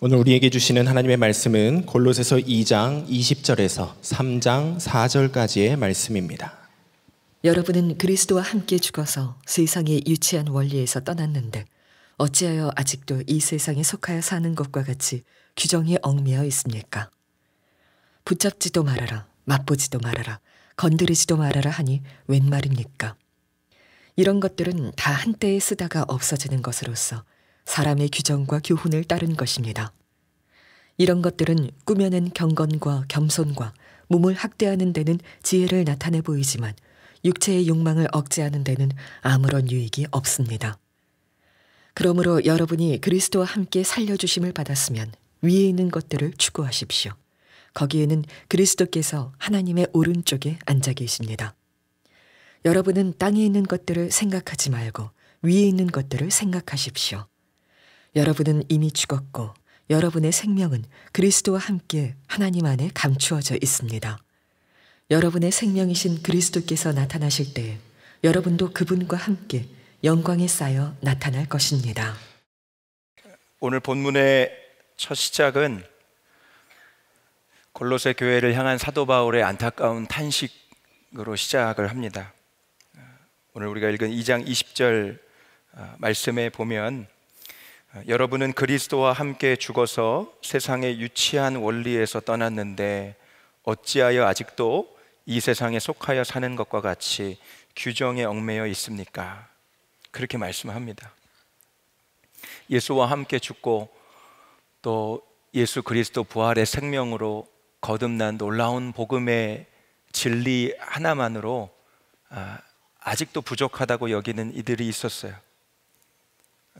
오늘 우리에게 주시는 하나님의 말씀은 골로새서 2장 20절에서 3장 4절까지의 말씀입니다. 여러분은 그리스도와 함께 죽어서 세상의 유치한 원리에서 떠났는데 어찌하여 아직도 이 세상에 속하여 사는 것과 같이 규정이 얽매여 있습니까? 붙잡지도 말아라, 맛보지도 말아라, 건드리지도 말아라 하니 웬 말입니까? 이런 것들은 다 한때에 쓰다가 없어지는 것으로서 사람의 규정과 교훈을 따른 것입니다. 이런 것들은 꾸며낸 경건과 겸손과 몸을 학대하는 데는 지혜를 나타내 보이지만 육체의 욕망을 억제하는 데는 아무런 유익이 없습니다. 그러므로 여러분이 그리스도와 함께 살려주심을 받았으면 위에 있는 것들을 추구하십시오. 거기에는 그리스도께서 하나님의 오른쪽에 앉아 계십니다. 여러분은 땅에 있는 것들을 생각하지 말고 위에 있는 것들을 생각하십시오. 여러분은 이미 죽었고 여러분의 생명은 그리스도와 함께 하나님 안에 감추어져 있습니다. 여러분의 생명이신 그리스도께서 나타나실 때 여러분도 그분과 함께 영광에 쌓여 나타날 것입니다. 오늘 본문의 첫 시작은 골로새 교회를 향한 사도 바울의 안타까운 탄식으로 시작을 합니다. 오늘 우리가 읽은 2장 20절 아, 말씀에 보면 여러분은 그리스도와 함께 죽어서 세상의 유치한 원리에서 떠났는데 어찌하여 아직도 이 세상에 속하여 사는 것과 같이 규정에 얽매여 있습니까? 그렇게 말씀합니다. 예수와 함께 죽고 또 예수 그리스도 부활의 생명으로 거듭난 놀라운 복음의 진리 하나만으로 아, 아직도 부족하다고 여기는 이들이 있었어요.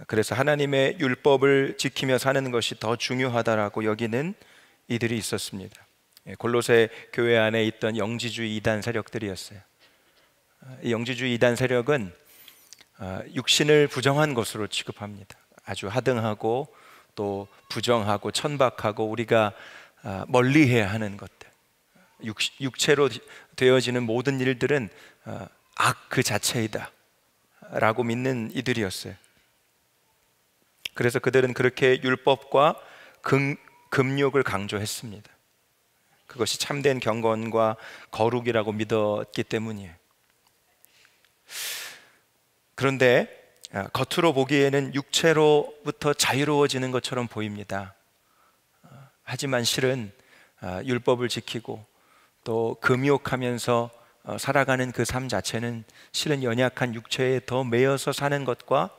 그래서 하나님의 율법을 지키며 사는 것이 더 중요하다라고 여기는 이들이 있었습니다. 예, 골로새 교회 안에 있던 영지주의 이단 세력들이었어요. 아, 이 영지주의 이단 세력은 아, 육신을 부정한 것으로 취급합니다. 아주 하등하고 또 부정하고 천박하고 우리가 아, 멀리해야 하는 것들. 육, 체로 되어지는 모든 일들은 악 그 자체이다. 라고 믿는 이들이었어요. 그래서 그들은 그렇게 율법과 금, 금욕을 강조했습니다. 그것이 참된 경건과 거룩이라고 믿었기 때문이에요. 그런데 아, 겉으로 보기에는 육체로부터 자유로워지는 것처럼 보입니다. 아, 하지만 실은 아, 율법을 지키고 또 금욕하면서 어, 살아가는 그 삶 자체는 실은 연약한 육체에 더 매여서 사는 것과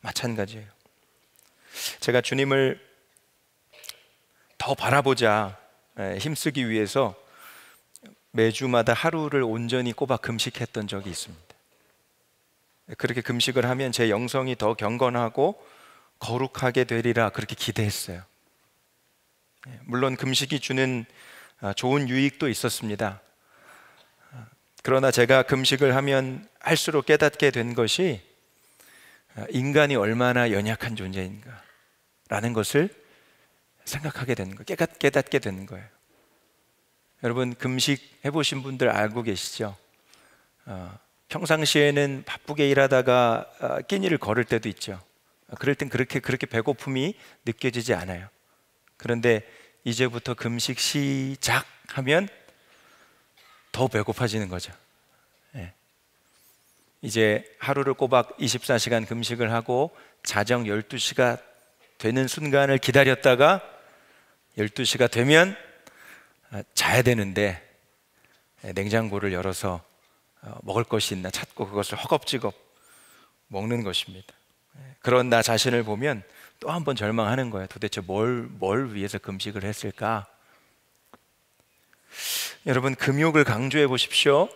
마찬가지예요. 제가 주님을 더 바라보자 힘쓰기 위해서 매주마다 하루를 온전히 꼬박 금식했던 적이 있습니다. 그렇게 금식을 하면 제 영성이 더 경건하고 거룩하게 되리라 그렇게 기대했어요. 예, 물론 금식이 주는 아, 좋은 유익도 있었습니다. 그러나 제가 금식을 하면 할수록 깨닫게 된 것이 아, 인간이 얼마나 연약한 존재인가. 라는 것을 생각하게 되는 거예요. 깨닫, 게 되는 거예요. 여러분, 금식 해보신 분들 알고 계시죠? 어, 평상시에는 바쁘게 일하다가 어, 끼니를 걸을 때도 있죠. 어, 그럴 땐 그렇게, 그렇게 배고픔이 느껴지지 않아요. 그런데 이제부터 금식 시작하면 더 배고파지는 거죠. 예. 이제 하루를 꼬박 24시간 금식을 하고 자정 12시가 되는 순간을 기다렸다가 12시가 되면 아, 자야 되는데 냉장고를 열어서 어, 먹을 것이 있나 찾고 그것을 허겁지겁 먹는 것입니다. 그런 나 자신을 보면 또 한 번 절망하는 거예요. 도대체 뭘, 뭘 위해서 금식을 했을까? 여러분, 금욕을 강조해 보십시오.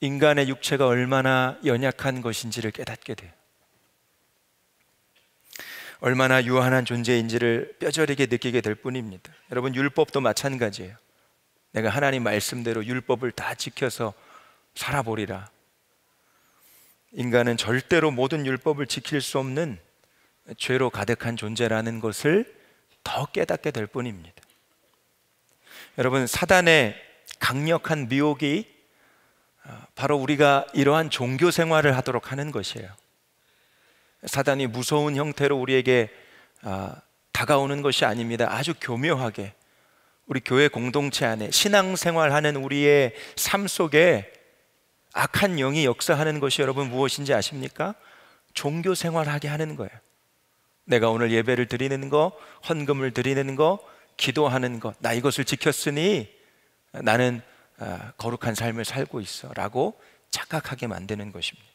인간의 육체가 얼마나 연약한 것인지를 깨닫게 돼요. 얼마나 유한한 존재인지를 뼈저리게 느끼게 될 뿐입니다. 여러분 율법도 마찬가지예요. 내가 하나님 말씀대로 율법을 다 지켜서 살아보리라. 인간은 절대로 모든 율법을 지킬 수 없는 죄로 가득한 존재라는 것을 더 깨닫게 될 뿐입니다. 여러분, 사단의 강력한 미혹이 어, 바로 우리가 이러한 종교 생활을 하도록 하는 것이에요. 사단이 무서운 형태로 우리에게 아, 다가오는 것이 아닙니다. 아주 교묘하게 우리 교회 공동체 안에 신앙생활하는 우리의 삶 속에 악한 영이 역사하는 것이 여러분 무엇인지 아십니까? 종교 생활하게 하는 거예요. 내가 오늘 예배를 드리는 거, 헌금을 드리는 거, 기도하는 것, 나 이것을 지켰으니 나는 아, 거룩한 삶을 살고 있어 라고 착각하게 만드는 것입니다.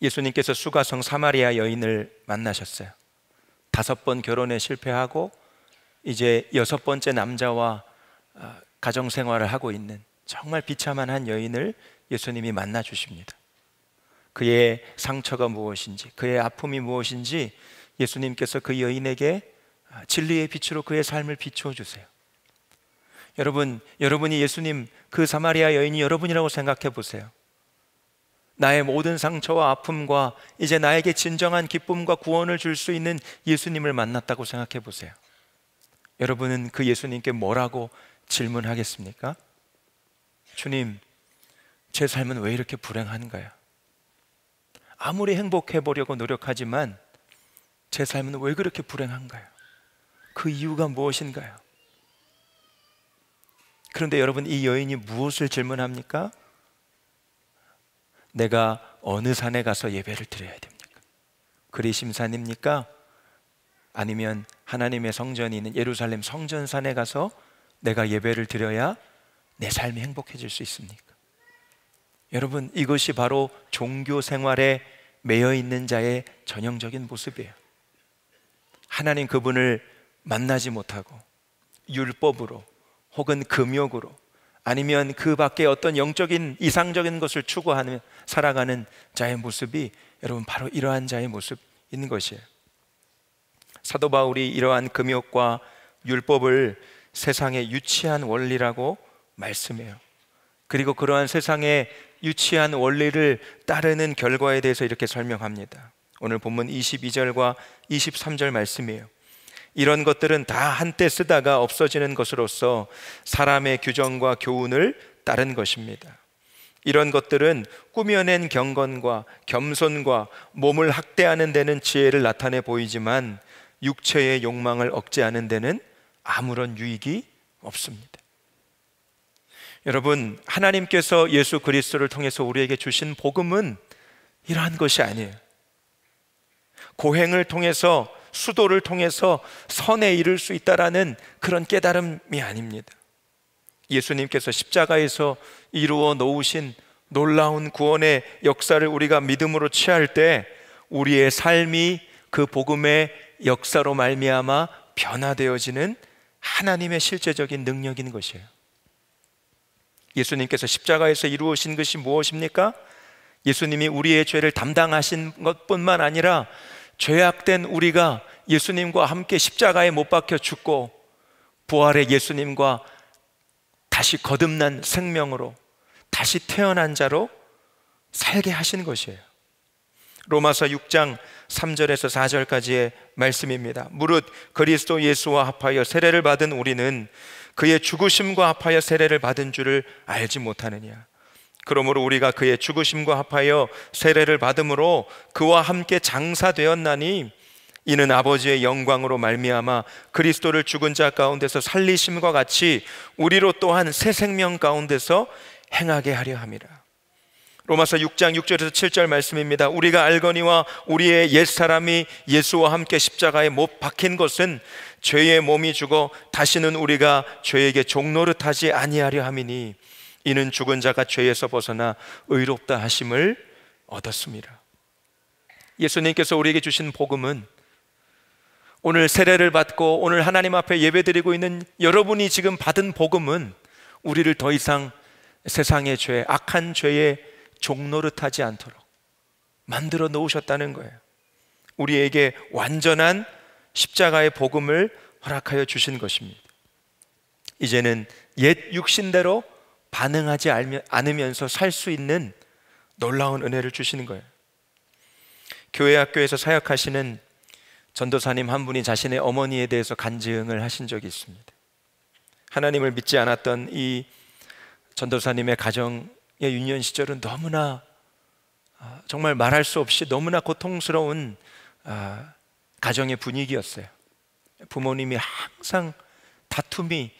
예수님께서 수가성 사마리아 여인을 만나셨어요. 다섯 번 결혼에 실패하고 이제 여섯 번째 남자와 어, 가정 생활을 하고 있는 정말 비참한 한 여인을 예수님이 만나 주십니다. 그의 상처가 무엇인지, 그의 아픔이 무엇인지 예수님께서 그 여인에게 어, 진리의 빛으로 그의 삶을 비추어 주세요. 여러분, 여러분이 예수님 그 사마리아 여인이 여러분이라고 생각해 보세요. 나의 모든 상처와 아픔과 이제 나에게 진정한 기쁨과 구원을 줄 수 있는 예수님을 만났다고 생각해 보세요. 여러분은 그 예수님께 뭐라고 질문하겠습니까? 주님, 제 삶은 왜 이렇게 불행한가요? 아무리 행복해 보려고 노력하지만 제 삶은 왜 그렇게 불행한가요? 그 이유가 무엇인가요? 그런데 여러분 이 여인이 무엇을 질문합니까? 내가 어느 산에 가서 예배를 드려야 됩니까? 그리심산입니까? 아니면 하나님의 성전이 있는 예루살렘 성전산에 가서 내가 예배를 드려야 내 삶이 행복해질 수 있습니까? 여러분, 이것이 바로 종교 생활에 매여 있는 자의 전형적인 모습이에요. 하나님 그분을 만나지 못하고 율법으로 혹은 금욕으로 아니면 그 밖에 어떤 영적인 이상적인 것을 추구하는 살아가는 자의 모습이 여러분 바로 이러한 자의 모습인 것이에요. 사도 바울이 이러한 금욕과 율법을 세상에 유치한 원리라고 말씀해요. 그리고 그러한 세상에 유치한 원리를 따르는 결과에 대해서 이렇게 설명합니다. 오늘 본문 22절과 23절 말씀이에요. 이런 것들은 다 한때 쓰다가 없어지는 것으로서 사람의 규정과 교훈을 따른 것입니다. 이런 것들은 꾸며낸 경건과 겸손과 몸을 학대하는 데는 지혜를 나타내 보이지만 육체의 욕망을 억제하는 데는 아무런 유익이 없습니다. 여러분, 하나님께서 예수 그리스도를 통해서 우리에게 주신 복음은 이러한 것이 아니에요. 고행을 통해서 수도를 통해서 선에 이를 수 있다라는 그런 깨달음이 아닙니다. 예수님께서 십자가에서 이루어 놓으신 놀라운 구원의 역사를 우리가 믿음으로 취할 때 우리의 삶이 그 복음의 역사로 말미암아 변화되어지는 하나님의 실제적인 능력인 것이에요. 예수님께서 십자가에서 이루어신 것이 무엇입니까? 예수님이 우리의 죄를 담당하신 것뿐만 아니라 죄악된 우리가 예수님과 함께 십자가에 못 박혀 죽고 부활의 예수님과 다시 거듭난 생명으로 다시 태어난 자로 살게 하신 것이에요. 로마서 6장 3절에서 4절까지의 말씀입니다. 무릇 그리스도 예수와 합하여 세례를 받은 우리는 그의 죽으심과 합하여 세례를 받은 줄을 알지 못하느냐. 그러므로 우리가 그의 죽으심과 합하여 세례를 받음으로 그와 함께 장사되었나니 이는 아버지의 영광으로 말미암아 그리스도를 죽은 자 가운데서 살리심과 같이 우리로 또한 새 생명 가운데서 행하게 하려 함이라. 로마서 6장 6절에서 7절 말씀입니다. 우리가 알거니와 우리의 옛사람이 예수와 함께 십자가에 못 박힌 것은 죄의 몸이 죽어 다시는 우리가 죄에게 종노릇하지 아니하려 함이니 이는 죽은 자가 죄에서 벗어나 의롭다 하심을 얻었습니다. 예수님께서 우리에게 주신 복음은 오늘 세례를 받고 오늘 하나님 앞에 예배드리고 있는 여러분이 지금 받은 복음은 우리를 더 이상 세상의 죄, 악한 죄에 종노릇하지 않도록 만들어 놓으셨다는 거예요. 우리에게 완전한 십자가의 복음을 허락하여 주신 것입니다. 이제는 옛 육신대로 반응하지 않으면서 살 수 있는 놀라운 은혜를 주시는 거예요. 교회 학교에서 사역하시는 전도사님 한 분이 자신의 어머니에 대해서 간증을 하신 적이 있습니다. 하나님을 믿지 않았던 이 전도사님의 가정의 유년 시절은 너무나 아, 정말 말할 수 없이 너무나 고통스러운 아, 가정의 분위기였어요. 부모님이 항상 다툼이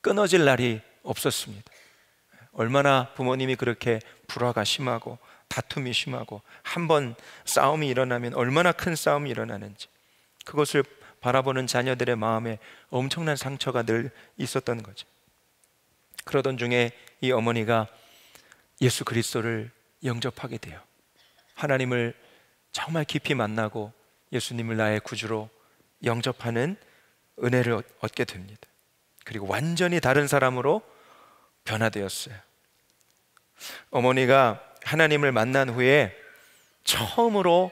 끊어질 날이 없었습니다. 얼마나 부모님이 그렇게 불화가 심하고 다툼이 심하고 한 번 싸움이 일어나면 얼마나 큰 싸움이 일어나는지 그것을 바라보는 자녀들의 마음에 엄청난 상처가 늘 있었던 거죠. 그러던 중에 이 어머니가 예수 그리스도를 영접하게 돼요. 하나님을 정말 깊이 만나고 예수님을 나의 구주로 영접하는 은혜를 얻게 됩니다. 그리고 완전히 다른 사람으로 변화되었어요. 어머니가 하나님을 만난 후에 처음으로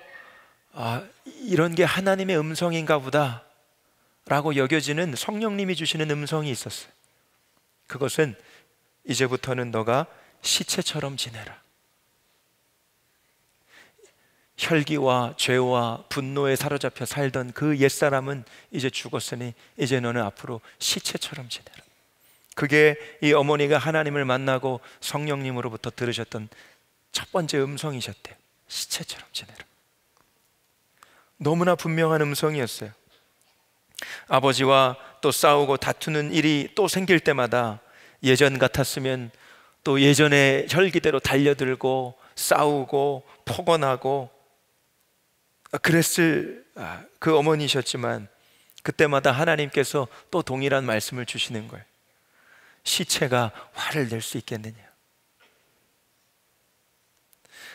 아, 이런 게 하나님의 음성인가 보다 라고 여겨지는 성령님이 주시는 음성이 있었어요. 그것은 이제부터는 너가 시체처럼 지내라. 혈기와 죄와 분노에 사로잡혀 살던 그 옛사람은 이제 죽었으니 이제 너는 앞으로 시체처럼 지내라. 그게 이 어머니가 하나님을 만나고 성령님으로부터 들으셨던 첫 번째 음성이셨대요. 시체처럼 지내라. 너무나 분명한 음성이었어요. 아버지와 또 싸우고 다투는 일이 또 생길 때마다 예전 같았으면 또 예전의 혈기대로 달려들고 싸우고 폭언하고 아, 그랬을 아, 그 어머니셨지만 그때마다 하나님께서 또 동일한 말씀을 주시는 거예요. 시체가 화를 낼 수 있겠느냐?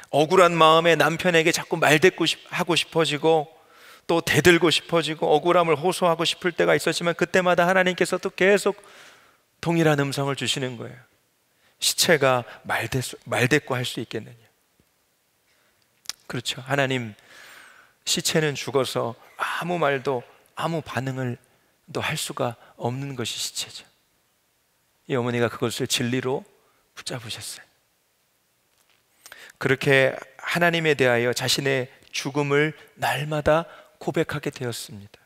억울한 마음에 남편에게 자꾸 말대꾸 하고 싶어지고 또 대들고 싶어지고 억울함을 호소하고 싶을 때가 있었지만 그때마다 하나님께서 또 계속 동일한 음성을 주시는 거예요. 시체가 말대, 말대꾸 할수 있겠느냐? 그렇죠. 하나님, 시체는 죽어서 아무 말도 아무 반응을 또할 수가 없는 것이 시체죠. 이 어머니가 그것을 진리로 붙잡으셨어요. 그렇게 하나님에 대하여 자신의 죽음을 날마다 고백하게 되었습니다.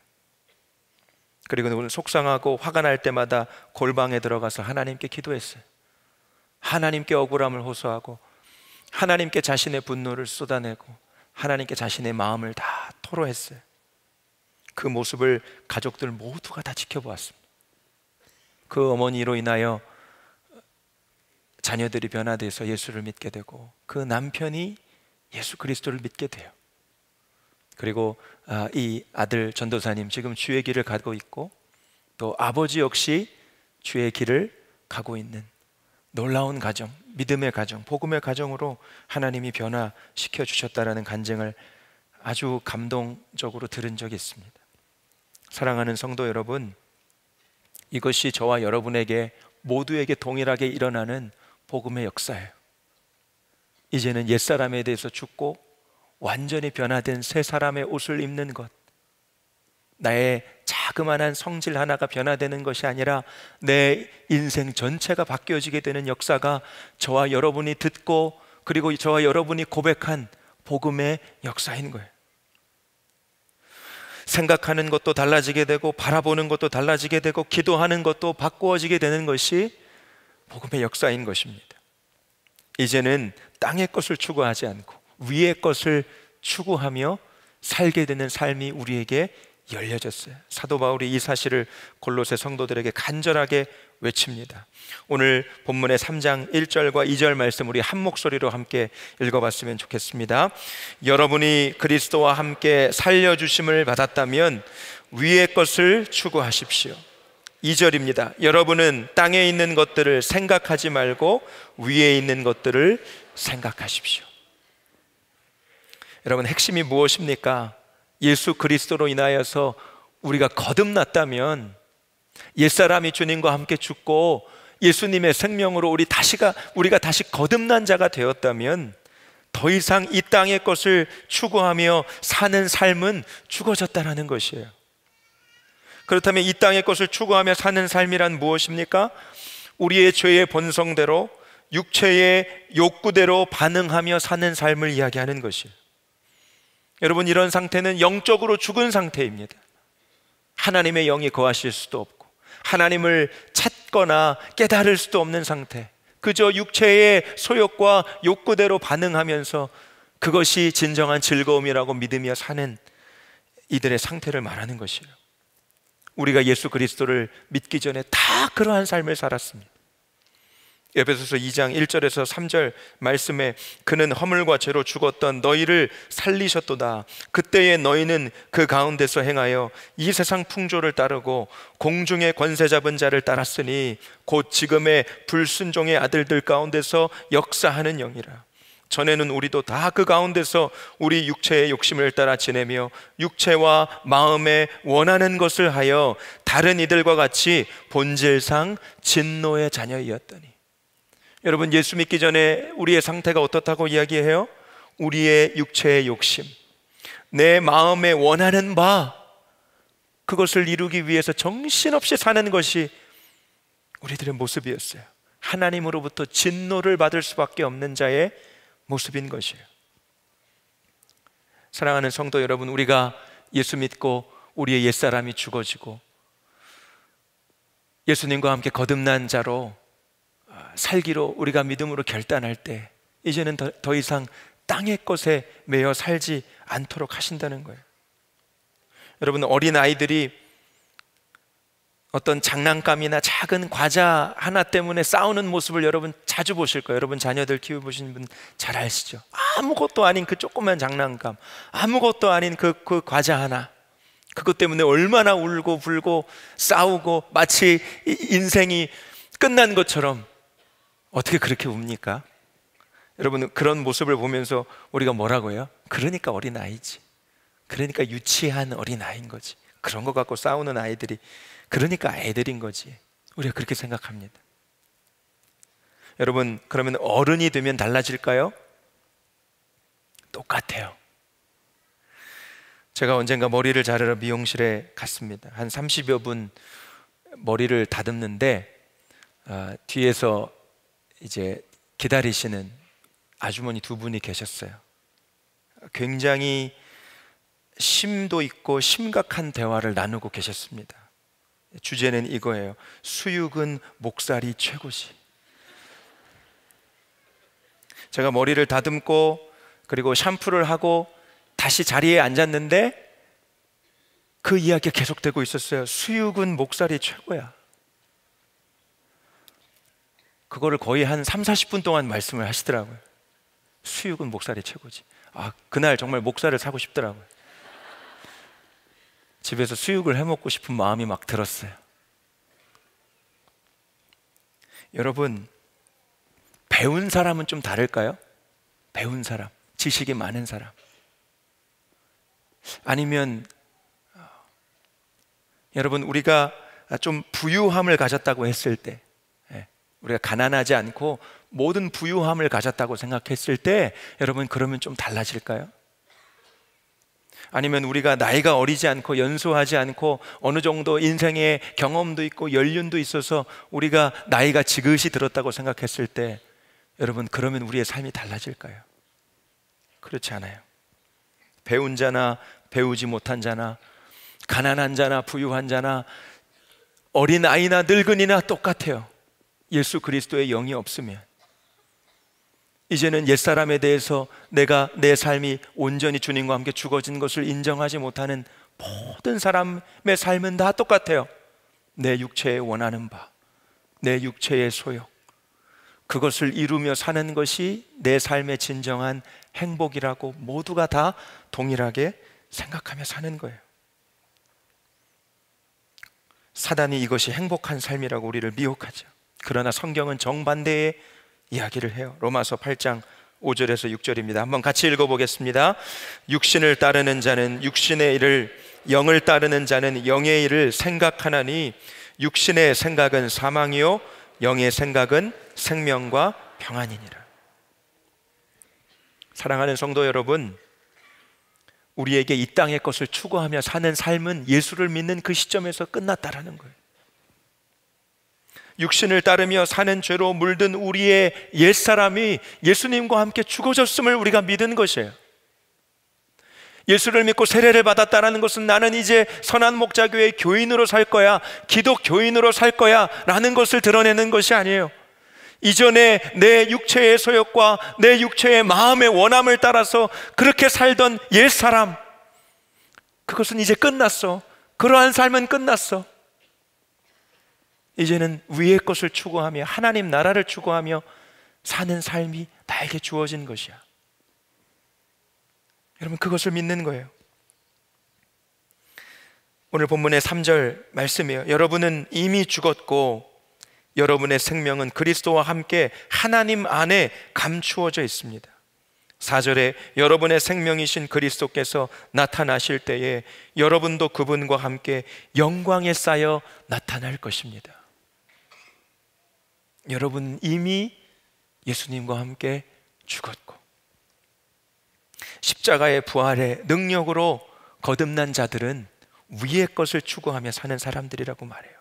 그리고 오늘 속상하고 화가 날 때마다 골방에 들어가서 하나님께 기도했어요. 하나님께 억울함을 호소하고 하나님께 자신의 분노를 쏟아내고 하나님께 자신의 마음을 다 토로했어요. 그 모습을 가족들 모두가 다 지켜보았습니다. 그 어머니로 인하여 자녀들이 변화돼서 예수를 믿게 되고 그 남편이 예수 그리스도를 믿게 돼요. 그리고 아, 이 아들 전도사님 지금 주의 길을 가고 있고 또 아버지 역시 주의 길을 가고 있는 놀라운 가정, 믿음의 가정, 복음의 가정으로 하나님이 변화시켜 주셨다라는 간증을 아주 감동적으로 들은 적이 있습니다. 사랑하는 성도 여러분, 이것이 저와 여러분에게 모두에게 동일하게 일어나는 복음의 역사예요. 이제는 옛사람에 대해서 죽고 완전히 변화된 새 사람의 옷을 입는 것. 나의 자그마한 성질 하나가 변화되는 것이 아니라 내 인생 전체가 바뀌어지게 되는 역사가 저와 여러분이 듣고 그리고 저와 여러분이 고백한 복음의 역사인 거예요. 생각하는 것도 달라지게 되고 바라보는 것도 달라지게 되고 기도하는 것도 바꾸어지게 되는 것이 복음의 역사인 것입니다. 이제는 땅의 것을 추구하지 않고 위의 것을 추구하며 살게 되는 삶이 우리에게 열려졌어요. 사도 바울이 이 사실을 골로새 성도들에게 간절하게 외칩니다. 오늘 본문의 3장 1절과 2절 말씀 우리 한 목소리로 함께 읽어봤으면 좋겠습니다. 여러분이 그리스도와 함께 살려주심을 받았다면 위의 것을 추구하십시오. 2절입니다. 여러분은 땅에 있는 것들을 생각하지 말고 위에 있는 것들을 생각하십시오. 여러분 핵심이 무엇입니까? 예수 그리스도로 인하여서 우리가 거듭났다면 옛사람이 주님과 함께 죽고 예수님의 생명으로 우리 다시가 우리가 다시 거듭난 자가 되었다면 더 이상 이 땅의 것을 추구하며 사는 삶은 죽어졌다라는 것이에요. 그렇다면 이 땅의 것을 추구하며 사는 삶이란 무엇입니까? 우리의 죄의 본성대로 육체의 욕구대로 반응하며 사는 삶을 이야기하는 것이에요. 여러분 이런 상태는 영적으로 죽은 상태입니다. 하나님의 영이 거하실 수도 없고 하나님을 찾거나 깨달을 수도 없는 상태. 그저 육체의 소욕과 욕구대로 반응하면서 그것이 진정한 즐거움이라고 믿으며 사는 이들의 상태를 말하는 것이에요. 우리가 예수 그리스도를 믿기 전에 다 그러한 삶을 살았습니다. 에베소서 2장 1절에서 3절 말씀에 그는 허물과 죄로 죽었던 너희를 살리셨도다. 그때에 너희는 그 가운데서 행하여 이 세상 풍조를 따르고 공중의 권세 잡은 자를 따랐으니 곧 지금의 불순종의 아들들 가운데서 역사하는 영이라. 전에는 우리도 다 그 가운데서 우리 육체의 욕심을 따라 지내며 육체와 마음에 원하는 것을 하여 다른 이들과 같이 본질상 진노의 자녀이었더니 여러분 예수 믿기 전에 우리의 상태가 어떻다고 이야기해요? 우리의 육체의 욕심, 내 마음에 원하는 바 그것을 이루기 위해서 정신없이 사는 것이 우리들의 모습이었어요. 하나님으로부터 진노를 받을 수밖에 없는 자의 모습인 것이에요. 사랑하는 성도 여러분, 우리가 예수 믿고 우리의 옛사람이 죽어지고 예수님과 함께 거듭난 자로 살기로 우리가 믿음으로 결단할 때 이제는 더, 더 이상 땅의 것에 매여 살지 않도록 하신다는 거예요. 여러분 어린 아이들이 어떤 장난감이나 작은 과자 하나 때문에 싸우는 모습을 여러분 자주 보실 거예요. 여러분 자녀들 키워보신 분잘 아시죠? 아무것도 아닌 그 조그만 장난감, 아무것도 아닌 그, 그 과자 하나. 그것 때문에 얼마나 울고 불고 싸우고 마치 인생이 끝난 것처럼 어떻게 그렇게 웁니까? 여러분 그런 모습을 보면서 우리가 뭐라고 요 그러니까 어린아이지 그러니까 유치한 어린아이인 거지 그런 것 갖고 싸우는 아이들이 그러니까 애들인 거지 우리가 그렇게 생각합니다 여러분 그러면 어른이 되면 달라질까요? 똑같아요 제가 언젠가 머리를 자르러 미용실에 갔습니다 한 30여 분 머리를 다듬는데 어, 뒤에서 이제 기다리시는 아주머니 두 분이 계셨어요. 굉장히 심도 있고 심각한 대화를 나누고 계셨습니다. 주제는 이거예요. 수육은 목살이 최고지. 제가 머리를 다듬고 그리고 샴푸를 하고 다시 자리에 앉았는데 그 이야기가 계속되고 있었어요. 수육은 목살이 최고야. 그거를 거의 한 3, 40분 동안 말씀을 하시더라고요. 수육은 목살이 최고지. 아, 그날 정말 목살을 사고 싶더라고요. 집에서 수육을 해 먹고 싶은 마음이 막 들었어요. 여러분, 배운 사람은 좀 다를까요? 배운 사람, 지식이 많은 사람. 아니면 여러분 우리가 좀 부유함을 가졌다고 했을 때 우리가 가난하지 않고 모든 부유함을 가졌다고 생각했을 때 여러분 그러면 좀 달라질까요? 아니면 우리가 나이가 어리지 않고 연소하지 않고 어느 정도 인생의 경험도 있고 연륜도 있어서 우리가 나이가 지긋이 들었다고 생각했을 때 여러분 그러면 우리의 삶이 달라질까요? 그렇지 않아요. 배운 자나 배우지 못한 자나 가난한 자나 부유한 자나 어린 아이나 늙은이나 똑같아요. 예수 그리스도의 영이 없으면 이제는 옛사람에 대해서 내가 내 삶이 온전히 주님과 함께 죽어진 것을 인정하지 못하는 모든 사람의 삶은 다 똑같아요. 내 육체에 원하는 바, 내 육체의 소욕, 그것을 이루며 사는 것이 내 삶의 진정한 행복이라고 모두가 다 동일하게 생각하며 사는 거예요. 사단이 이것이 행복한 삶이라고 우리를 미혹하죠. 그러나 성경은 정반대의 이야기를 해요. 로마서 8장 5절에서 6절입니다. 한번 같이 읽어보겠습니다. 육신을 따르는 자는 육신의 일을, 영을 따르는 자는 영의 일을 생각하나니 육신의 생각은 사망이요, 영의 생각은 생명과 평안이니라. 사랑하는 성도 여러분, 우리에게 이 땅의 것을 추구하며 사는 삶은 예수를 믿는 그 시점에서 끝났다라는 거예요. 육신을 따르며 사는 죄로 물든 우리의 옛사람이 예수님과 함께 죽어졌음을 우리가 믿은 것이에요. 예수를 믿고 세례를 받았다라는 것은 나는 이제 선한 목자교의 교인으로 살 거야, 기독교인으로 살 거야, 라는 것을 드러내는 것이 아니에요. 이전에 내 육체의 소욕과 내 육체의 마음의 원함을 따라서 그렇게 살던 옛사람, 그것은 이제 끝났어. 그러한 삶은 끝났어. 이제는 위의 것을 추구하며 하나님 나라를 추구하며 사는 삶이 나에게 주어진 것이야. 여러분 그것을 믿는 거예요. 오늘 본문의 3절 말씀이에요. 여러분은 이미 죽었고 여러분의 생명은 그리스도와 함께 하나님 안에 감추어져 있습니다. 4절에 여러분의 생명이신 그리스도께서 나타나실 때에 여러분도 그분과 함께 영광에 쌓여 나타날 것입니다. 여러분 이미 예수님과 함께 죽었고 십자가의 부활의 능력으로 거듭난 자들은 위의 것을 추구하며 사는 사람들이라고 말해요.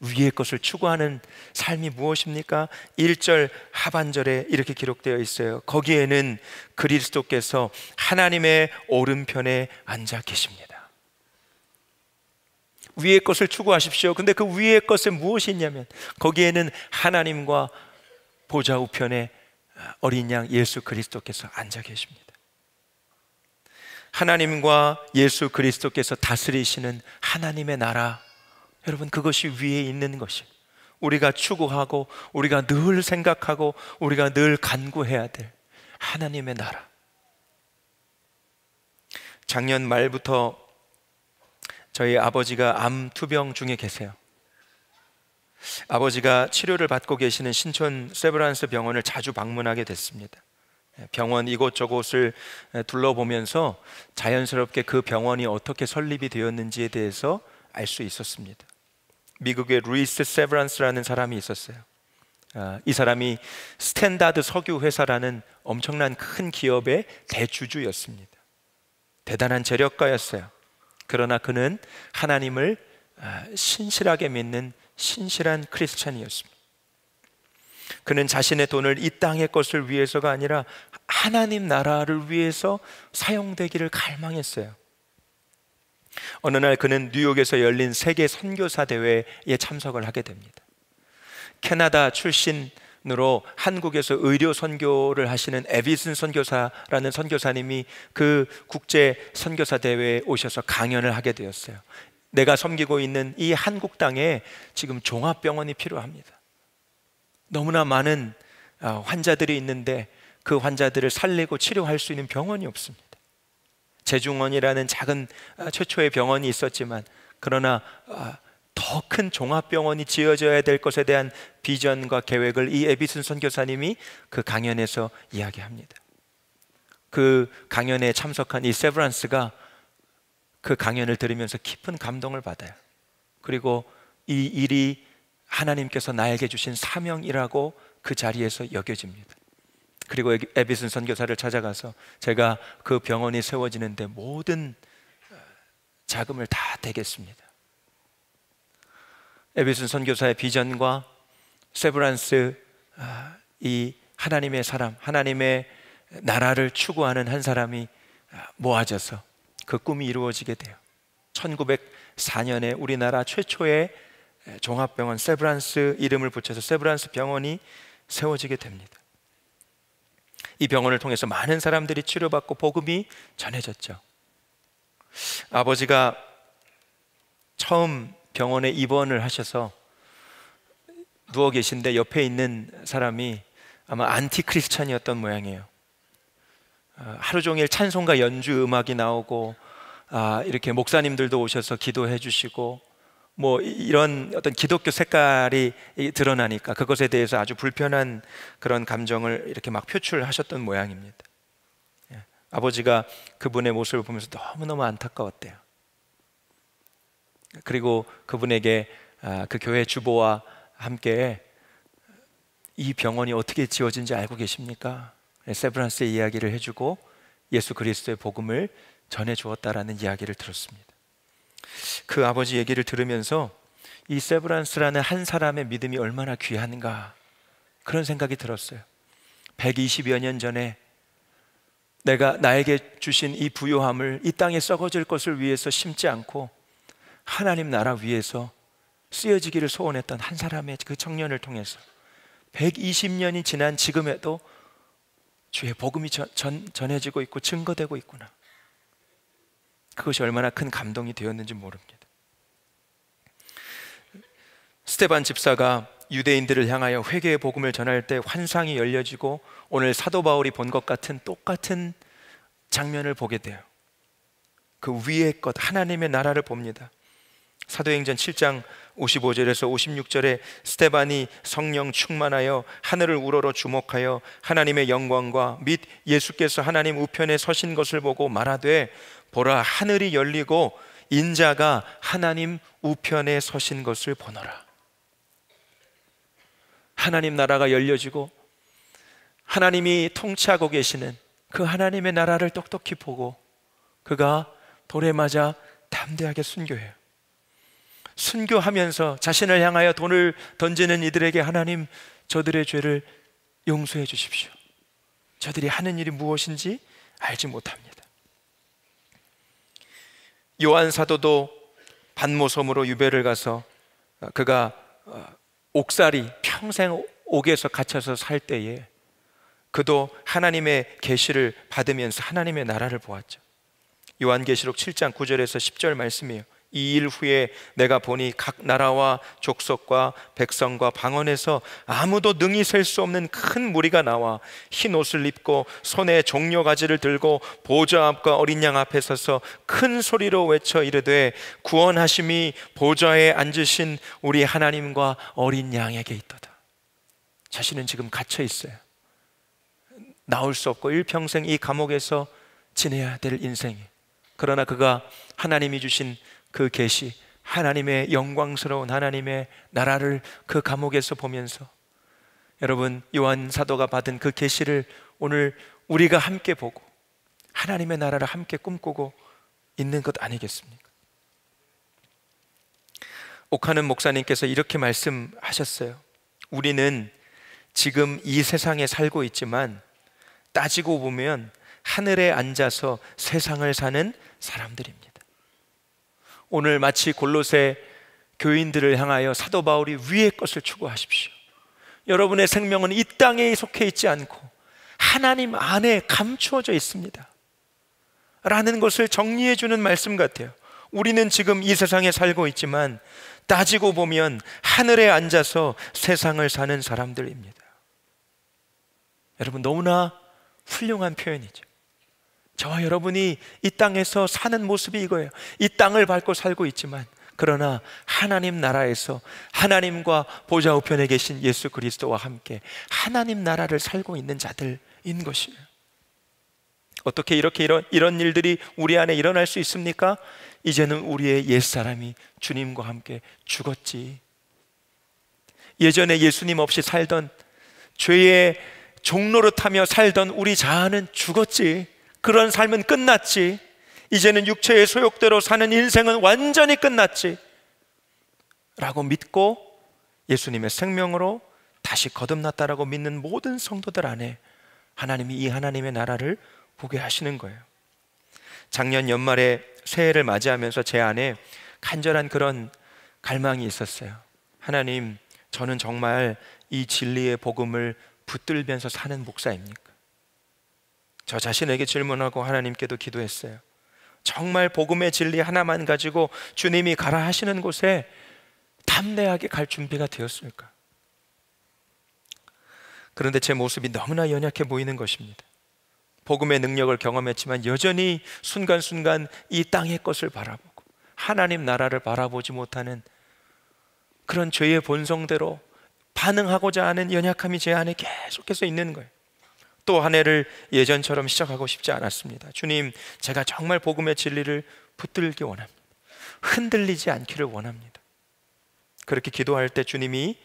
위의 것을 추구하는 삶이 무엇입니까? 1절 하반절에 이렇게 기록되어 있어요. 거기에는 그리스도께서 하나님의 오른편에 앉아 계십니다. 위의 것을 추구하십시오. 근데 그 위의 것은 무엇이 있냐면 거기에는 하나님과 보좌 우편에 어린 양 예수 그리스도께서 앉아 계십니다. 하나님과 예수 그리스도께서 다스리시는 하나님의 나라. 여러분 그것이 위에 있는 것이 우리가 추구하고 우리가 늘 생각하고 우리가 늘 간구해야 될 하나님의 나라. 작년 말부터 저희 아버지가 암 투병 중에 계세요. 아버지가 치료를 받고 계시는 신촌 세브란스 병원을 자주 방문하게 됐습니다. 예, 병원 이곳저곳을 예, 둘러보면서 자연스럽게 그 병원이 어떻게 설립이 되었는지에 대해서 알 수 있었습니다. 미국의 루이스 세브란스라는 사람이 있었어요. 아, 이 사람이 스탠다드 석유 회사라는 엄청난 큰 기업의 대주주였습니다. 대단한 재력가였어요. 그러나 그는 하나님을 아, 신실하게 믿는 신실한 크리스천이었습니다 그는 자신의 돈을 이 땅의 것을 위해서가 아니라 하나님 나라를 위해서 사용되기를 갈망했어요. 어느 날 그는 뉴욕에서 열린 세계 선교사 대회에 참석을 하게 됩니다. 캐나다 출신 으로 한국에서 의료 선교를 하시는 에비슨 선교사라는 선교사님이 그 국제 선교사 대회에 오셔서 강연을 하게 되었어요. 내가 섬기고 있는 이 한국 땅에 지금 종합병원이 필요합니다. 너무나 많은 아, 환자들이 있는데 그 환자들을 살리고 치료할 수 있는 병원이 없습니다. 제중원이라는 작은 아, 최초의 병원이 있었지만 그러나 아, 더큰 종합병원이 지어져야 될 것에 대한 비전과 계획을 이 에비슨 선교사님이 그 강연에서 이야기합니다. 그 강연에 참석한 이 세브란스가 그 강연을 들으면서 깊은 감동을 받아요. 그리고 이 일이 하나님께서 나에게 주신 사명이라고 그 자리에서 여겨집니다. 그리고 에비슨 선교사를 찾아가서 제가 그 병원이 세워지는데 모든 어, 자금을 다 대겠습니다. 에베슨 선교사의 비전과 세브란스 아, 이 하나님의 사람, 하나님의 나라를 추구하는 한 사람이 아, 모아져서 그 꿈이 이루어지게 돼요. 1904년에 우리나라 최초의 종합병원 세브란스 이름을 붙여서 세브란스 병원이 세워지게 됩니다. 이 병원을 통해서 많은 사람들이 치료받고 복음이 전해졌죠. 아버지가 처음 병원에 입원을 하셔서 누워 계신데 옆에 있는 사람이 아마 안티크리스찬이었던 모양이에요. 아, 하루 종일 찬송과 연주 음악이 나오고 아, 이렇게 목사님들도 오셔서 기도해 주시고 뭐 이런 어떤 기독교 색깔이 드러나니까 그것에 대해서 아주 불편한 그런 감정을 이렇게 막 표출하셨던 모양입니다. 예, 아버지가 그분의 모습을 보면서 너무너무 안타까웠대요. 그리고 그분에게 아, 그 교회 주보와 함께 이 병원이 어떻게 지어진지 알고 계십니까? 네, 세브란스의 이야기를 해주고 예수 그리스도의 복음을 전해 주었다라는 이야기를 들었습니다. 그 아버지 얘기를 들으면서 이 세브란스라는 한 사람의 믿음이 얼마나 귀한가 그런 생각이 들었어요. 120여 년 전에 내가 나에게 주신 이 부요함을 이 땅에 썩어질 것을 위해서 심지 않고 하나님 나라 위에서 쓰여지기를 소원했던 한 사람의 그 청년을 통해서 120년이 지난 지금에도 주의 복음이 전, 전, 전해지고 있고 증거되고 있구나. 그것이 얼마나 큰 감동이 되었는지 모릅니다. 스테반 집사가 유대인들을 향하여 회개의 복음을 전할 때 환상이 열려지고 오늘 사도 바울이 본 것 같은 똑같은 장면을 보게 돼요. 그 위의 것 하나님의 나라를 봅니다. 사도행전 7장 55절에서 56절에 스테반이 성령 충만하여 하늘을 우러러 주목하여 하나님의 영광과 및 예수께서 하나님 우편에 서신 것을 보고 말하되 보라 하늘이 열리고 인자가 하나님 우편에 서신 것을 보너라. 하나님 나라가 열려지고 하나님이 통치하고 계시는 그 하나님의 나라를 똑똑히 보고 그가 돌에 맞아 담대하게 순교해요. 순교하면서 자신을 향하여 돈을 던지는 이들에게 하나님 저들의 죄를 용서해 주십시오. 저들이 하는 일이 무엇인지 알지 못합니다. 요한 사도도 반모섬으로 유배를 가서 어, 그가 어, 옥살이 평생 옥에서 갇혀서 살 때에 그도 하나님의 계시를 받으면서 하나님의 나라를 보았죠. 요한계시록 7장 9절에서 10절 말씀이에요. 이일 후에 내가 보니 각 나라와 족속과 백성과 방언에서 아무도 능히 셀 수 없는 큰 무리가 나와 흰 옷을 입고 손에 종려 가지를 들고 보좌 앞과 어린 양 앞에 서서 큰 소리로 외쳐 이르되 구원하심이 보좌에 앉으신 우리 하나님과 어린 양에게 있도다. 자신은 지금 갇혀 있어요. 나올 수 없고 일평생 이 감옥에서 지내야 될 인생이. 그러나 그가 하나님이 주신 그 계시 하나님의 영광스러운 하나님의 나라를 그 감옥에서 보면서 여러분 요한 사도가 받은 그 계시를 오늘 우리가 함께 보고 하나님의 나라를 함께 꿈꾸고 있는 것 아니겠습니까? 옥하는 목사님께서 이렇게 말씀하셨어요. 우리는 지금 이 세상에 살고 있지만 따지고 보면 하늘에 앉아서 세상을 사는 사람들입니다. 오늘 마치 골로새 교인들을 향하여 사도 바울이 위의 것을 추구하십시오. 여러분의 생명은 이 땅에 속해 있지 않고 하나님 안에 감추어져 있습니다. 라는 것을 정리해 주는 말씀 같아요. 우리는 지금 이 세상에 살고 있지만 따지고 보면 하늘에 앉아서 세상을 사는 사람들입니다. 여러분 너무나 훌륭한 표현이죠. 저와 여러분이 이 땅에서 사는 모습이 이거예요. 이 땅을 밟고 살고 있지만 그러나 하나님 나라에서 하나님과 보좌 우편에 계신 예수 그리스도와 함께 하나님 나라를 살고 있는 자들인 것이에요. 어떻게 이렇게 이런 이런 일들이 우리 안에 일어날 수 있습니까? 이제는 우리의 옛사람이 주님과 함께 죽었지. 예전에 예수님 없이 살던 죄의 종로를 타며 살던 우리 자아는 죽었지. 그런 삶은 끝났지. 이제는 육체의 소욕대로 사는 인생은 완전히 끝났지. 라고 믿고 예수님의 생명으로 다시 거듭났다라고 믿는 모든 성도들 안에 하나님이 이 하나님의 나라를 보게 하시는 거예요. 작년 연말에 새해를 맞이하면서 제 안에 간절한 그런 갈망이 있었어요. 하나님, 저는 정말 이 진리의 복음을 붙들면서 사는 목사입니까? 저 자신에게 질문하고 하나님께도 기도했어요. 정말 복음의 진리 하나만 가지고 주님이 가라 하시는 곳에 담대하게 갈 준비가 되었을까? 그런데 제 모습이 너무나 연약해 보이는 것입니다. 복음의 능력을 경험했지만 여전히 순간순간 이 땅의 것을 바라보고 하나님 나라를 바라보지 못하는 그런 죄의 본성대로 반응하고자 하는 연약함이 제 안에 계속해서 있는 거예요. 또한 해를 예전처럼 시작하고 싶지 않았습니다. 주님, 제가 정말 복음의 진리를 붙들기 원합니다. 흔들리지 않기를 원합니다. 그렇게 기도할 때 주님이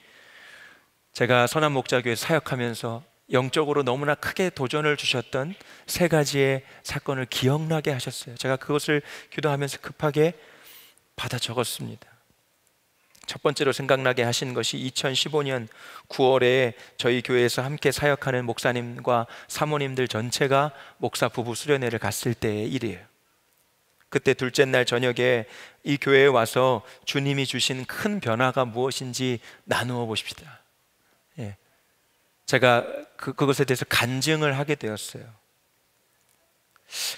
제가 선한 목자교회 사역하면서 영적으로 너무나 크게 도전을 주셨던 세 가지의 사건을 기억나게 하셨어요. 제가 그것을 기도하면서 급하게 받아 적었습니다. 첫 번째로 생각나게 하신 것이 2015년 9월에 저희 교회에서 함께 사역하는 목사님과 사모님들 전체가 목사 부부 수련회를 갔을 때의 일이에요. 그때 둘째 날 저녁에 이 교회에 와서 주님이 주신 큰 변화가 무엇인지 나누어 보십시다. 예. 제가 그, 그것에 대해서 간증을 하게 되었어요.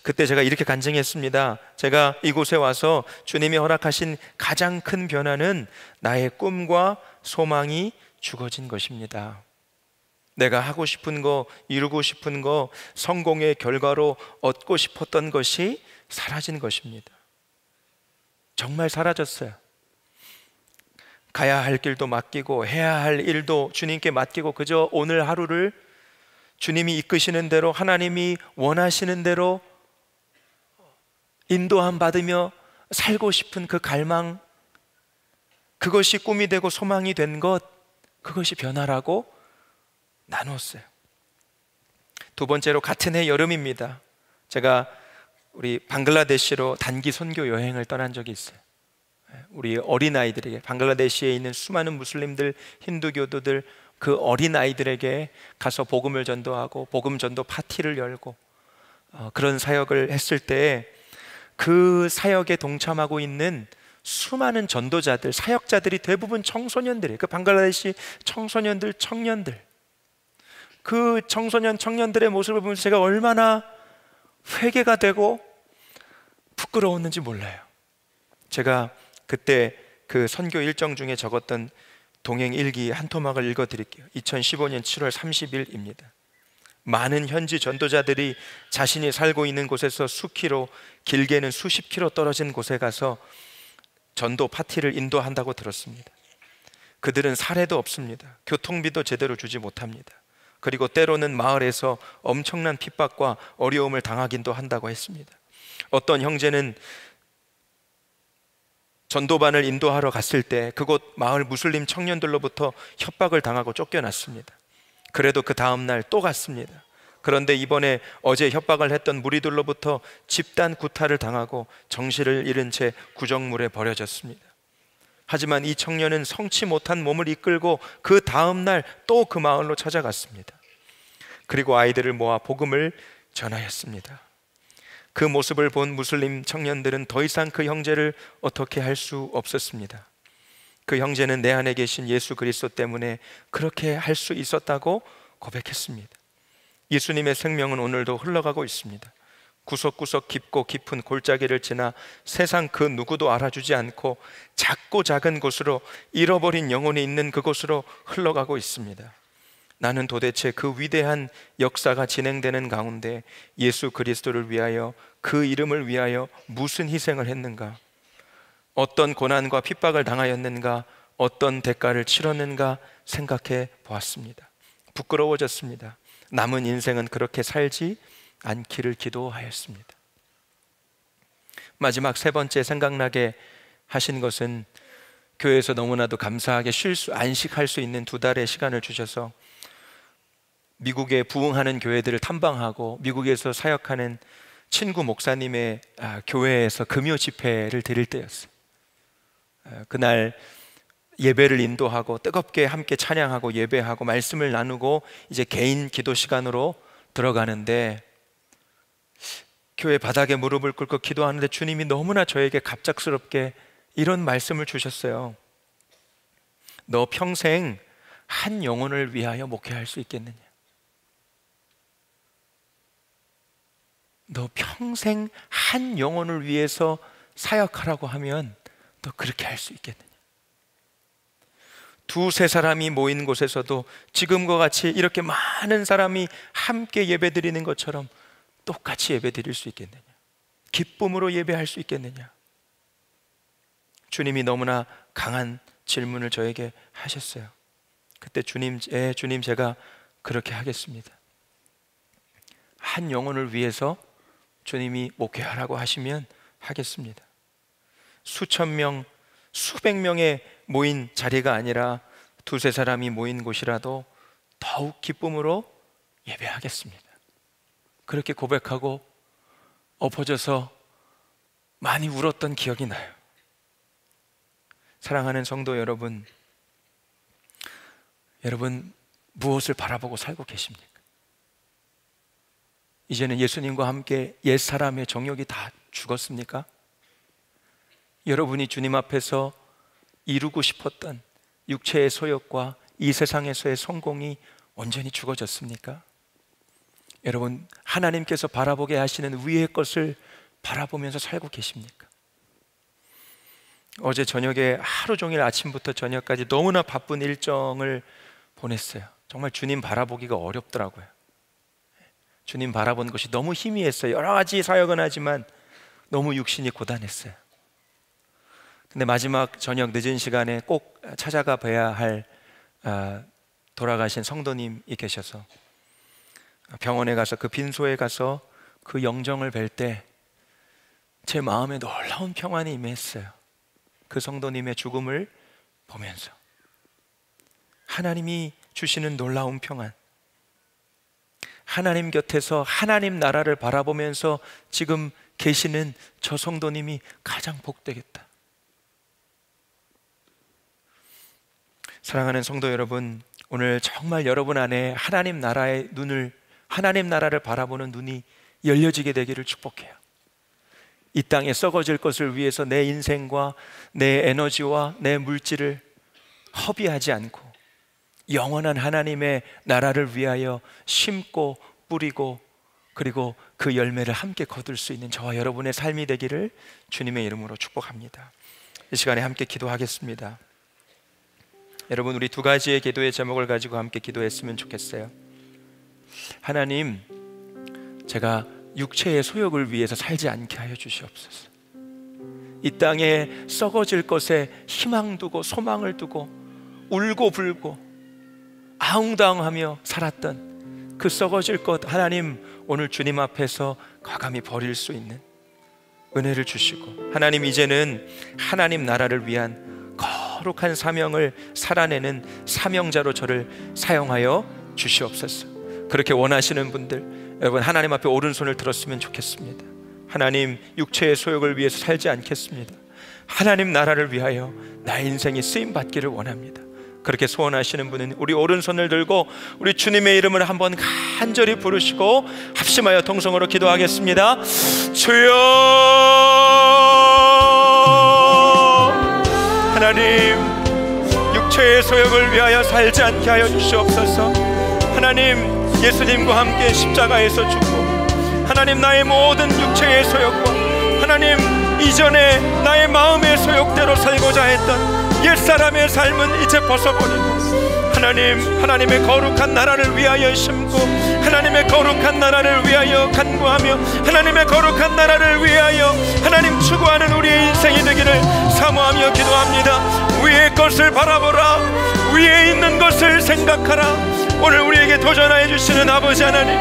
그때 제가 이렇게 간증했습니다. 제가 이곳에 와서 주님이 허락하신 가장 큰 변화는 나의 꿈과 소망이 죽어진 것입니다. 내가 하고 싶은 거, 이루고 싶은 거, 성공의 결과로 얻고 싶었던 것이 사라진 것입니다. 정말 사라졌어요. 가야 할 길도 맡기고 해야 할 일도 주님께 맡기고 그저 오늘 하루를 주님이 이끄시는 대로 하나님이 원하시는 대로 인도함 받으며 살고 싶은 그 갈망 그것이 꿈이 되고 소망이 된 것 그것이 변화라고 나눴어요. 두 번째로 같은 해 여름입니다. 제가 우리 방글라데시로 단기 선교 여행을 떠난 적이 있어요. 예, 우리 어린 아이들에게 방글라데시에 있는 수많은 무슬림들, 힌두교도들 그 어린 아이들에게 가서 복음을 전도하고 복음 전도 파티를 열고 어, 그런 사역을 했을 때 그 사역에 동참하고 있는 수많은 전도자들, 사역자들이 대부분 청소년들이에요. 그 방글라데시 청소년들, 청년들. 그 청소년 청년들의 모습을 보면서 제가 얼마나 회개가 되고 부끄러웠는지 몰라요. 제가 그때 그 선교 일정 중에 적었던 동행 일기 한 토막을 읽어 드릴게요. 2015년 7월 30일입니다. 많은 현지 전도자들이 자신이 살고 있는 곳에서 수키로 길게는 수십 키로 떨어진 곳에 가서 전도 파티를 인도한다고 들었습니다. 그들은 사례도 없습니다. 교통비도 제대로 주지 못합니다. 그리고 때로는 마을에서 엄청난 핍박과 어려움을 당하긴도 한다고 했습니다. 어떤 형제는 전도반을 인도하러 갔을 때 그곳 마을 무슬림 청년들로부터 협박을 당하고 쫓겨났습니다. 그래도 그 다음 날 또 갔습니다. 그런데 이번에 어제 협박을 했던 무리들로부터 집단 구타를 당하고 정신을 잃은 채 구정물에 버려졌습니다. 하지만 이 청년은 성치 못한 몸을 이끌고 그 다음 날 또 그 마을로 찾아갔습니다. 그리고 아이들을 모아 복음을 전하였습니다. 그 모습을 본 무슬림 청년들은 더 이상 그 형제를 어떻게 할 수 없었습니다. 그 형제는 내 안에 계신 예수 그리스도 때문에 그렇게 할 수 있었다고 고백했습니다. 예수님의 생명은 오늘도 흘러가고 있습니다. 구석구석 깊고 깊은 골짜기를 지나 세상 그 누구도 알아주지 않고 작고 작은 곳으로 잃어버린 영혼이 있는 그곳으로 흘러가고 있습니다. 나는 도대체 그 위대한 역사가 진행되는 가운데 예수 그리스도를 위하여 그 이름을 위하여 무슨 희생을 했는가? 어떤 고난과 핍박을 당하였는가? 어떤 대가를 치렀는가 생각해 보았습니다. 부끄러워졌습니다. 남은 인생은 그렇게 살지 않기를 기도하였습니다. 마지막 세 번째 생각나게 하신 것은 교회에서 너무나도 감사하게 쉴 수, 안식할 수 있는 두 달의 시간을 주셔서 미국에 부흥하는 교회들을 탐방하고 미국에서 사역하는 친구 목사님의 아, 교회에서 금요 집회를 드릴 때였어요. 아, 그날 예배를 인도하고 뜨겁게 함께 찬양하고 예배하고 말씀을 나누고 이제 개인 기도 시간으로 들어가는데 교회 바닥에 무릎을 꿇고 기도하는데 주님이 너무나 저에게 갑작스럽게 이런 말씀을 주셨어요. 너 평생 한 영혼을 위하여 목회할 수 있겠느냐? 너 평생 한 영혼을 위해서 사역하라고 하면 너 그렇게 할 수 있겠느냐? 두세 사람이 모인 곳에서도 지금과 같이 이렇게 많은 사람이 함께 예배 드리는 것처럼 똑같이 예배 드릴 수 있겠느냐? 기쁨으로 예배할 수 있겠느냐? 주님이 너무나 강한 질문을 저에게 하셨어요. 그때 주님, 예, 주님 제가 그렇게 하겠습니다. 한 영혼을 위해서 주님이 목회하라고 하시면 하겠습니다. 수천 명, 수백 명의 모인 자리가 아니라 두세 사람이 모인 곳이라도 더욱 기쁨으로 예배하겠습니다. 그렇게 고백하고 엎어져서 많이 울었던 기억이 나요. 사랑하는 성도 여러분, 여러분 무엇을 바라보고 살고 계십니까? 이제는 예수님과 함께 옛사람의 정욕이 다 죽었습니까? 여러분이 주님 앞에서 이루고 싶었던 육체의 소욕과 이 세상에서의 성공이 온전히 죽어졌습니까? 여러분, 하나님께서 바라보게 하시는 위의 것을 바라보면서 살고 계십니까? 어제 저녁에 하루 종일 아침부터 저녁까지 너무나 바쁜 일정을 보냈어요. 정말 주님 바라보기가 어렵더라고요. 주님 바라본 것이 너무 희미했어요. 여러 가지 사역은 하지만 너무 육신이 고단했어요. 근데 마지막 저녁 늦은 시간에 꼭 찾아가 봐야 할 아, 돌아가신 성도님이 계셔서 병원에 가서 그 빈소에 가서 그 영정을 뵐 때 제 마음에 놀라운 평안이 임했어요. 그 성도님의 죽음을 보면서 하나님이 주시는 놀라운 평안. 하나님 곁에서 하나님 나라를 바라보면서 지금 계시는 저 성도님이 가장 복되겠다. 사랑하는 성도 여러분, 오늘 정말 여러분 안에 하나님 나라의 눈을 하나님 나라를 바라보는 눈이 열려지게 되기를 축복해요. 이 땅에 썩어질 것을 위해서 내 인생과 내 에너지와 내 물질을 허비하지 않고 영원한 하나님의 나라를 위하여 심고 뿌리고 그리고 그 열매를 함께 거둘 수 있는 저와 여러분의 삶이 되기를 주님의 이름으로 축복합니다. 이 시간에 함께 기도하겠습니다. 여러분 우리 두 가지의 기도의 제목을 가지고 함께 기도했으면 좋겠어요. 하나님 제가 육체의 소욕을 위해서 살지 않게 하여 주시옵소서. 이 땅에 썩어질 것에 희망 두고 소망을 두고 울고 불고 아웅다웅하며 살았던 그 썩어질 것 하나님 오늘 주님 앞에서 과감히 버릴 수 있는 은혜를 주시고 하나님 이제는 하나님 나라를 위한 거룩한 사명을 살아내는 사명자로 저를 사용하여 주시옵소서. 그렇게 원하시는 분들 여러분 하나님 앞에 오른손을 들었으면 좋겠습니다. 하나님 육체의 소욕을 위해서 살지 않겠습니다. 하나님 나라를 위하여 나의 인생이 쓰임 받기를 원합니다. 그렇게 소원하시는 분은 우리 오른손을 들고 우리 주님의 이름을 한번 간절히 부르시고 합심하여 동성으로 기도하겠습니다. 주여 하나님 육체의 소욕을 위하여 살지 않게 하여 주시옵소서. 하나님 예수님과 함께 십자가에서 죽고 하나님 나의 모든 육체의 소욕과 하나님 이전에 나의 마음의 소욕대로 살고자 했던 옛사람의 삶은 이제 벗어버리고 하나님 하나님의 거룩한 나라를 위하여 심고 하나님의 거룩한 나라를 위하여 간구하며 하나님의 거룩한 나라를 위하여 하나님 추구하는 우리의 인생이 되기를 사모하며 기도합니다 위의 것을 바라보라 위에 있는 것을 생각하라 오늘 우리에게 도전하여 주시는 아버지 하나님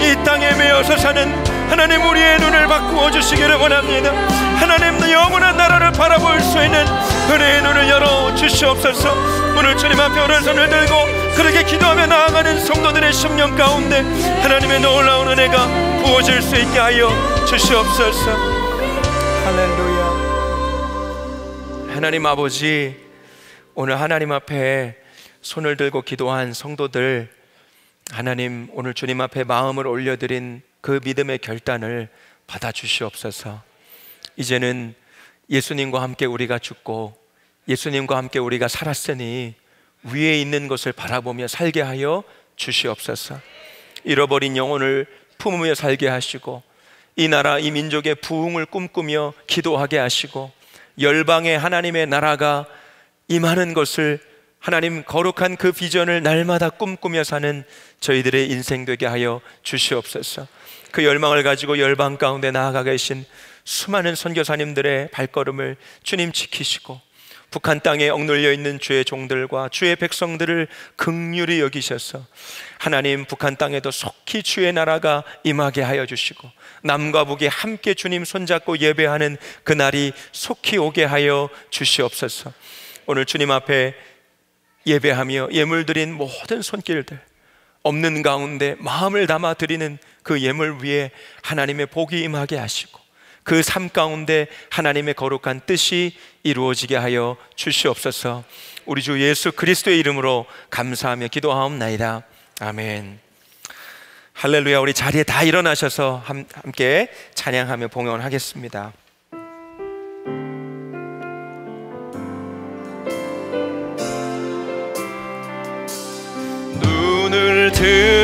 이 땅에 매여서 사는 하나님 우리의 눈을 바꾸어 주시기를 원합니다 하나님 영원한 나라를 바라볼 수 있는 은혜의 눈을 열어 주시옵소서 오늘 주님 앞에 오른손을 들고 그렇게 기도하며 나아가는 성도들의 심령 가운데 하나님의 놀라운 은혜가 부어질 수 있게 하여 주시옵소서 할렐루야 하나님 아버지 오늘 하나님 앞에 손을 들고 기도한 성도들 하나님 오늘 주님 앞에 마음을 올려드린 그 믿음의 결단을 받아 주시옵소서. 이제는 예수님과 함께 우리가 죽고 예수님과 함께 우리가 살았으니 위에 있는 것을 바라보며 살게 하여 주시옵소서. 잃어버린 영혼을 품으며 살게 하시고 이 나라 이 민족의 부흥을 꿈꾸며 기도하게 하시고 열방의 하나님의 나라가 임하는 것을 하나님 거룩한 그 비전을 날마다 꿈꾸며 사는 저희들의 인생 되게 하여 주시옵소서. 그 열망을 가지고 열방 가운데 나아가 계신 수많은 선교사님들의 발걸음을 주님 지키시고 북한 땅에 억눌려 있는 주의 종들과 주의 백성들을 극률히 여기셔서 하나님 북한 땅에도 속히 주의 나라가 임하게 하여 주시고 남과 북이 함께 주님 손잡고 예배하는 그날이 속히 오게 하여 주시옵소서 오늘 주님 앞에 예배하며 예물 드린 모든 손길들 없는 가운데 마음을 담아 드리는 그 예물 위에 하나님의 복이 임하게 하시고 그 삶 가운데 하나님의 거룩한 뜻이 이루어지게 하여 주시옵소서. 우리 주 예수 그리스도의 이름으로 감사하며 기도하옵나이다. 아멘. 할렐루야. 우리 자리에 다 일어나셔서 함께 찬양하며 봉헌하겠습니다. to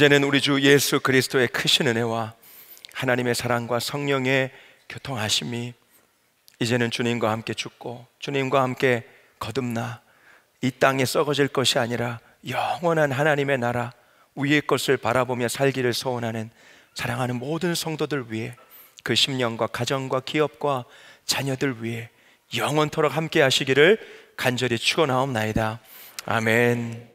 이제는 우리 주 예수 그리스도의 크신 은혜와 하나님의 사랑과 성령의 교통하심이 이제는 주님과 함께 죽고 주님과 함께 거듭나 이 땅에 썩어질 것이 아니라 영원한 하나님의 나라 위의 것을 바라보며 살기를 소원하는 사랑하는 모든 성도들 위해 그 심령과 가정과 기업과 자녀들 위해 영원토록 함께 하시기를 간절히 추원하옵나이다 아멘.